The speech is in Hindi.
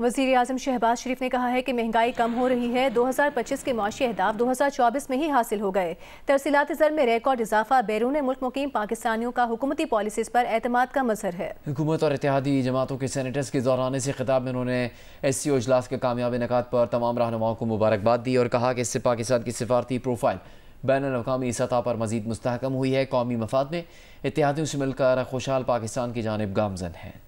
वजीर अजम शहबाज शरीफ ने कहा है कि महंगाई कम हो रही है 2025 के मुआशी अहदाफ 2024 में ही हासिल हो गए तरसीलात जर में रिकॉर्ड इजाफा बैरून मुल्क मुकीम पाकिस्तानियों का हुकूमती पॉलिसीज पर अहतमाद का मजहर है हुकूमत और इतिहादी जमातों के सैनिटर्स के दौरान से खिताब में उन्होंने एस सी ओ अजलास के कामयाब इनका पर तमाम रहनुमाओं को मुबारकबाद दी और कहा कि इससे पाकिस्तान की सिफारती प्रोफाइल बैन अवी सतह पर मजीद मस्तकम हुई है कौमी मफाद में इतिहादियों से मिलकर खुशहाल पाकिस्तान की जानब गामजन है